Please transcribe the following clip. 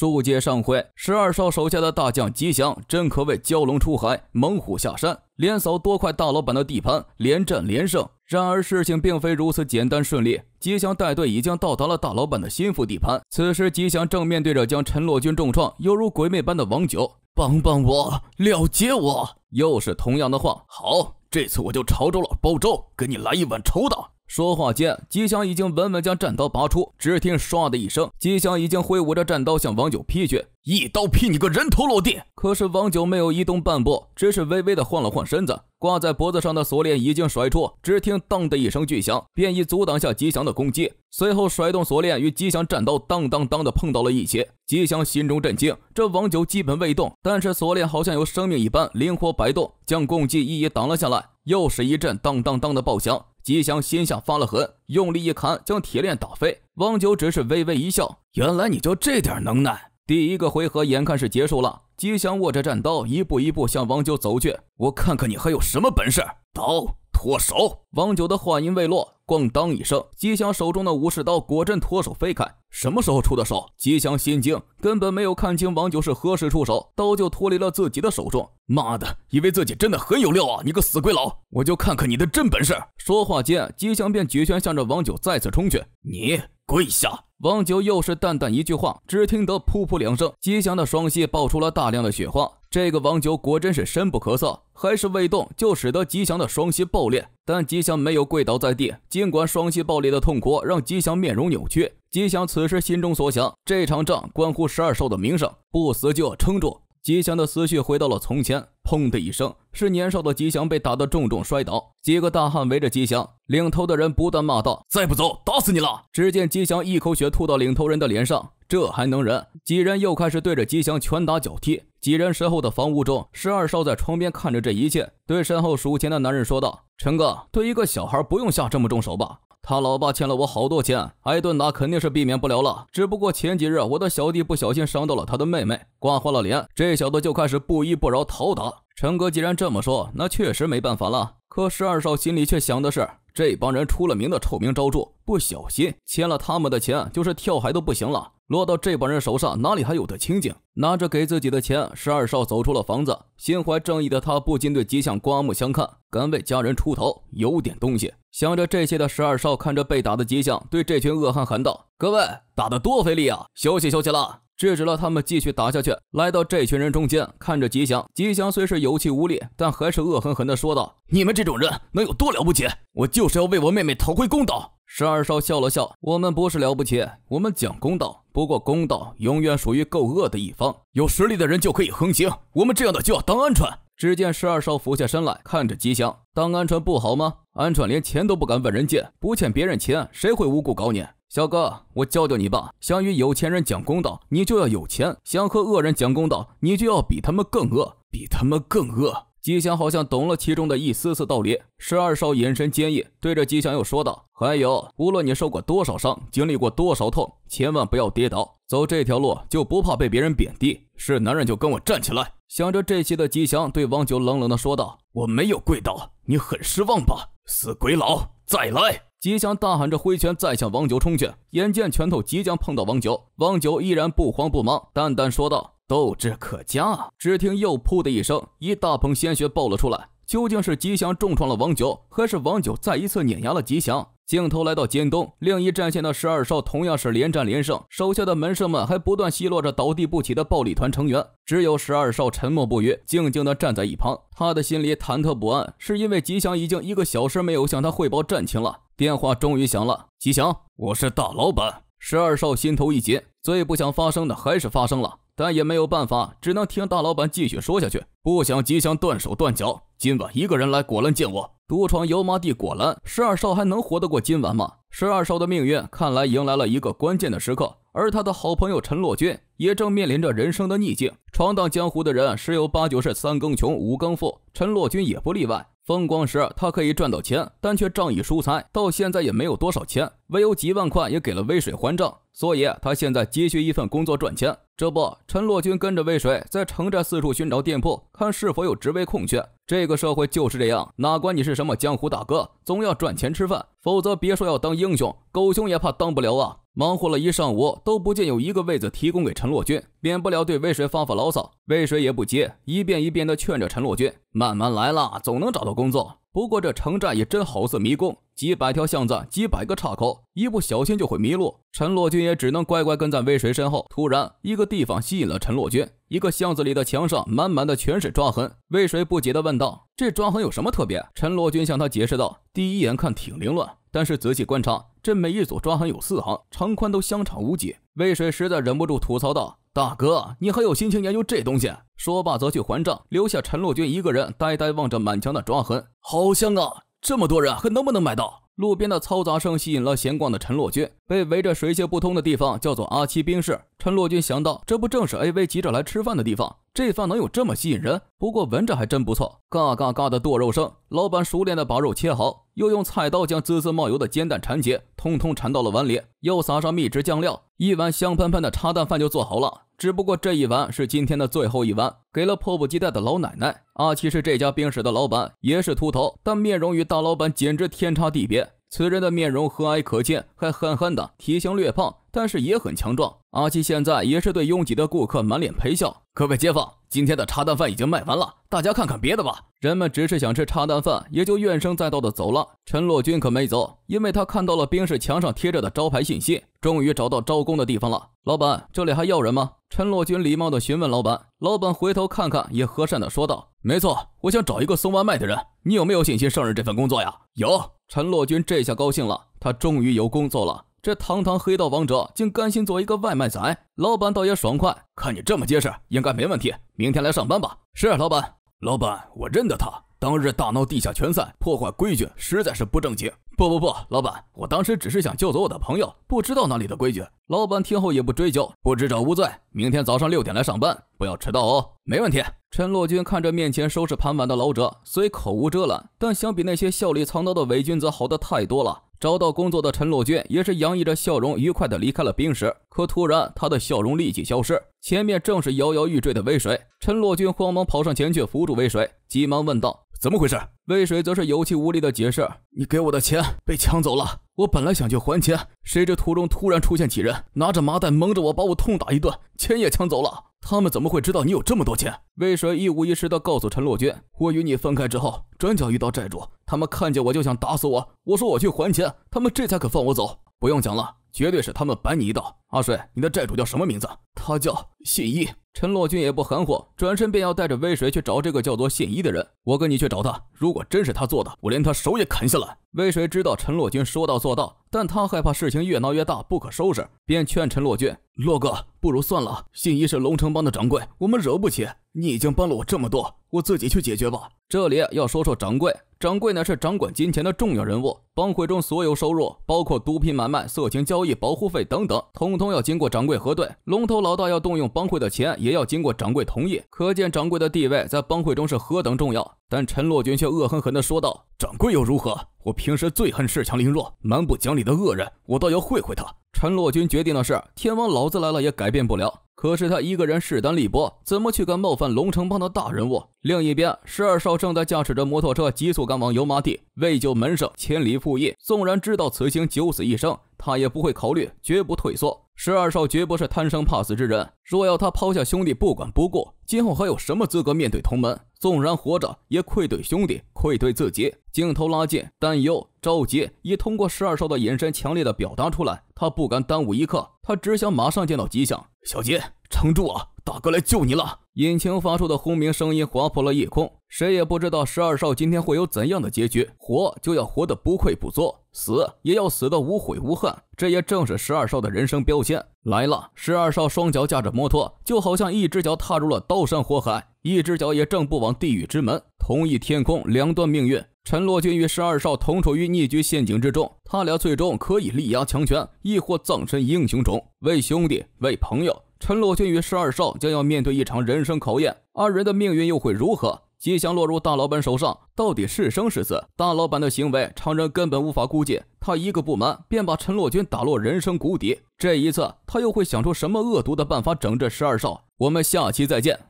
书接上回，十二少手下的大将吉祥，真可谓蛟龙出海，猛虎下山，连扫多块大老板的地盘，连战连胜。然而事情并非如此简单顺利，吉祥带队已经到达了大老板的心腹地盘。此时吉祥正面对着将陈洛军重创，犹如鬼魅般的王九，帮帮我，了结我。又是同样的话，好，这次我就潮州佬包周，给你来一碗稠的。说话间，吉祥已经稳稳将战刀拔出，只听唰的一声，吉祥已经挥舞着战刀向王九劈去，一刀劈你个人头落地。可是王九没有移动半步，只是微微的晃了晃身子，挂在脖子上的锁链已经甩出，只听当的一声巨响，便已阻挡下吉祥的攻击。随后甩动锁链与吉祥战刀当当当的碰到了一起，吉祥心中震惊，这王九基本未动，但是锁链好像有生命一般，灵活摆动，将攻击一一挡了下来。又是一阵当当当的爆响。吉祥心下发了狠，用力一砍，将铁链打飞。王九只是微微一笑：“原来你就这点能耐。”第一个回合眼看是结束了，吉祥握着战刀，一步一步向王九走去：“我看看你还有什么本事。”刀脱手，王九的话音未落。咣当一声，吉祥手中的武士刀果真脱手飞开。什么时候出的手？吉祥心惊，根本没有看清王九是何时出手，刀就脱离了自己的手中。妈的，以为自己真的很有料啊！你个死鬼佬，我就看看你的真本事。说话间，吉祥便举拳向着王九再次冲去。你跪下！王九又是淡淡一句话，只听得噗噗两声，吉祥的双膝爆出了大量的血花。这个王九果真是深不可测，还是未动就使得吉祥的双膝爆裂。但吉祥没有跪倒在地，尽管双膝爆裂的痛苦让吉祥面容扭曲。吉祥此时心中所想：这场仗关乎十二兽的名声，不死就要撑住。吉祥的思绪回到了从前。砰的一声，是年少的吉祥被打得重重摔倒。几个大汉围着吉祥，领头的人不断骂道：“再不走，打死你了！”只见吉祥一口血吐到领头人的脸上，这还能忍？几人又开始对着吉祥拳打脚踢。几人身后的房屋中，十二少在窗边看着这一切，对身后数钱的男人说道：“陈哥，对一个小孩不用下这么重手吧？他老爸欠了我好多钱，挨顿打肯定是避免不了了。只不过前几日我的小弟不小心伤到了他的妹妹，挂坏了脸，这小子就开始不依不饶讨打。陈哥既然这么说，那确实没办法了。可十二少心里却想的是，这帮人出了名的臭名昭著，不小心欠了他们的钱，就是跳海都不行了。”落到这帮人手上，哪里还有的清静？拿着给自己的钱，十二少走出了房子。心怀正义的他，不禁对吉祥刮目相看，敢为家人出头，有点东西。想着这些的十二少，看着被打的吉祥，对这群恶汉喊道：“各位，打得多费力啊，休息休息了。”制止了他们继续打下去，来到这群人中间，看着吉祥。吉祥虽是有气无力，但还是恶狠狠地说道：“你们这种人能有多了不起？我就是要为我妹妹讨回公道。”十二少笑了笑：“我们不是了不起，我们讲公道。不过公道永远属于够恶的一方，有实力的人就可以横行，我们这样的就要当鹌鹑。”只见十二少俯下身来，看着吉祥：“当鹌鹑不好吗？鹌鹑连钱都不敢问人借，不欠别人钱，谁会无故搞你？”小哥，我教教你吧。想与有钱人讲公道，你就要有钱；想和恶人讲公道，你就要比他们更恶，比他们更恶。吉祥好像懂了其中的一丝丝道理。十二少眼神坚毅，对着吉祥又说道：“还有，无论你受过多少伤，经历过多少痛，千万不要跌倒。走这条路就不怕被别人贬低。是男人就跟我站起来。”想着这些的吉祥，对王九冷冷地说道：“我没有跪倒，你很失望吧？死鬼佬，再来！”吉祥大喊着挥拳，再向王九冲去。眼见拳头即将碰到王九，王九依然不慌不忙，淡淡说道：“斗志可嘉。”只听又噗的一声，一大捧鲜血爆了出来。究竟是吉祥重创了王九，还是王九再一次碾压了吉祥？镜头来到监东，另一战线的十二少，同样是连战连胜，手下的门生们还不断奚落着倒地不起的暴力团成员。只有十二少沉默不语，静静的站在一旁。他的心里忐忑不安，是因为吉祥已经一个小时没有向他汇报战情了。电话终于响了，吉祥，我是大老板。十二少心头一紧，最不想发生的还是发生了，但也没有办法，只能听大老板继续说下去。不想吉祥断手断脚，今晚一个人来果兰见我，独闯油麻地果兰，十二少还能活得过今晚吗？十二少的命运看来迎来了一个关键的时刻，而他的好朋友陈洛君也正面临着人生的逆境。闯荡江湖的人十有八九是三更穷五更富，陈洛君也不例外。风光时，他可以赚到钱，但却仗义疏财，到现在也没有多少钱，唯有几万块也给了微水还账。所以，他现在急需一份工作赚钱。这不，陈洛军跟着微水在城寨四处寻找店铺，看是否有职位空缺。这个社会就是这样，哪管你是什么江湖大哥，总要赚钱吃饭，否则别说要当英雄，狗熊也怕当不了啊。忙活了一上午，都不见有一个位子提供给陈洛君，免不了对魏水发发牢骚，魏水也不接，一遍一遍的劝着陈洛君：“慢慢来啦，总能找到工作。”不过这城寨也真好似迷宫，几百条巷子，几百个岔口，一不小心就会迷路。陈洛君也只能乖乖跟在魏水身后。突然，一个地方吸引了陈洛君，一个巷子里的墙上满满的全是抓痕。魏水不解的问道：“这抓痕有什么特别？”陈洛君向他解释道：“第一眼看挺凌乱。”但是仔细观察，这每一组抓痕有四行，长宽都相差无几。魏水实在忍不住吐槽道：“大哥，你还有心情研究这东西？”说罢则去还账，留下陈洛君一个人呆呆望着满墙的抓痕，好香啊！这么多人还能不能买到？路边的嘈杂声吸引了闲逛的陈洛君。被围着水泄不通的地方叫做阿七冰室。陈洛军想到，这不正是 A V 急着来吃饭的地方？这饭能有这么吸引人？不过闻着还真不错。嘎嘎嘎的剁肉声，老板熟练的把肉切好，又用菜刀将滋滋冒油的煎蛋缠结，通通缠到了碗里，又撒上秘制酱料，一碗香喷喷的叉蛋饭就做好了。只不过这一碗是今天的最后一碗，给了迫不及待的老奶奶。阿七是这家冰室的老板，也是秃头，但面容与大老板简直天差地别。此人的面容和蔼可亲，还憨憨的，体型略胖，但是也很强壮。阿七现在也是对拥挤的顾客满脸陪笑。各位街坊，今天的茶蛋饭已经卖完了，大家看看别的吧。人们只是想吃茶蛋饭，也就怨声载道的走了。陈洛军可没走，因为他看到了冰室墙上贴着的招牌信息，终于找到招工的地方了。老板，这里还要人吗？陈洛军礼貌的询问老板。老板回头看看，也和善的说道：“没错，我想找一个送外卖的人，你有没有信心胜任这份工作呀？”有。陈洛军这下高兴了，他终于有工作了。这堂堂黑道王者，竟甘心做一个外卖仔？老板倒也爽快，看你这么结实，应该没问题。明天来上班吧。是，老板。老板，我认得他。当日大闹地下拳赛，破坏规矩，实在是不正经。不不不，老板，我当时只是想救走我的朋友，不知道那里的规矩。老板听后也不追究，不知者无罪。明天早上六点来上班，不要迟到哦。没问题。陈洛君看着面前收拾盘碗的老者，虽口无遮拦，但相比那些笑里藏刀的伪君子，好的太多了。找到工作的陈洛君也是洋溢着笑容，愉快地离开了冰室。可突然，他的笑容立即消失，前面正是摇摇欲坠的微水。陈洛君慌忙跑上前去扶住微水，急忙问道。怎么回事？渭水则是有气无力的解释：“你给我的钱被抢走了，我本来想去还钱，谁知途中突然出现几人，拿着麻袋蒙着我，把我痛打一顿，钱也抢走了。他们怎么会知道你有这么多钱？”渭水一五一十地告诉陈洛君：“我与你分开之后，转角遇到债主，他们看见我就想打死我，我说我去还钱，他们这才肯放我走。不用讲了，绝对是他们摆你一道。阿水，你的债主叫什么名字？他叫信一。”陈洛君也不含糊，转身便要带着渭水去找这个叫做信一的人。我跟你去找他，如果真是他做的，我连他手也砍下来。魏水知道陈洛军说到做到，但他害怕事情越闹越大，不可收拾，便劝陈洛军：“洛哥，不如算了。信一是龙城帮的掌柜，我们惹不起。你已经帮了我这么多，我自己去解决吧。”这里要说说掌柜，掌柜乃是掌管金钱的重要人物，帮会中所有收入，包括毒品买卖、色情交易、保护费等等，通通要经过掌柜核对。龙头老大要动用帮会的钱，也要经过掌柜同意。可见掌柜的地位在帮会中是何等重要。但陈洛君却恶狠狠的说道：“掌柜又如何？我平时最恨恃强凌弱、蛮不讲理的恶人，我倒要会会他。”陈洛君决定的事，天王老子来了也改变不了。可是他一个人势单力薄，怎么去敢冒犯龙城帮的大人物？另一边，十二少正在驾驶着摩托车急速赶往油麻地，为救门生，千里赴义。纵然知道此行九死一生，他也不会考虑，绝不退缩。十二少绝不是贪生怕死之人，若要他抛下兄弟不管不顾，今后还有什么资格面对同门？纵然活着，也愧对兄弟，愧对自己。镜头拉近，担忧、着急，也通过十二少的眼神强烈的表达出来。他不敢耽误一刻，他只想马上见到吉祥。小杰，撑住啊！大哥来救你了！引擎发出的轰鸣声音划破了夜空，谁也不知道十二少今天会有怎样的结局。活就要活得不愧不作。死也要死得无悔无恨，这也正是十二少的人生标签。来了，十二少双脚架着摩托，就好像一只脚踏入了刀山火海，一只脚也正步往地狱之门。同一天空，两端命运。陈洛君与十二少同处于逆局陷阱之中，他俩最终可以力压强权，亦或葬身英雄冢？为兄弟，为朋友，陈洛君与十二少将要面对一场人生考验，二人的命运又会如何？机枪落入大老板手上。到底是生是死？大老板的行为，常人根本无法估计。他一个不满，便把陈洛军打落人生谷底。这一次，他又会想出什么恶毒的办法整治十二少？我们下期再见。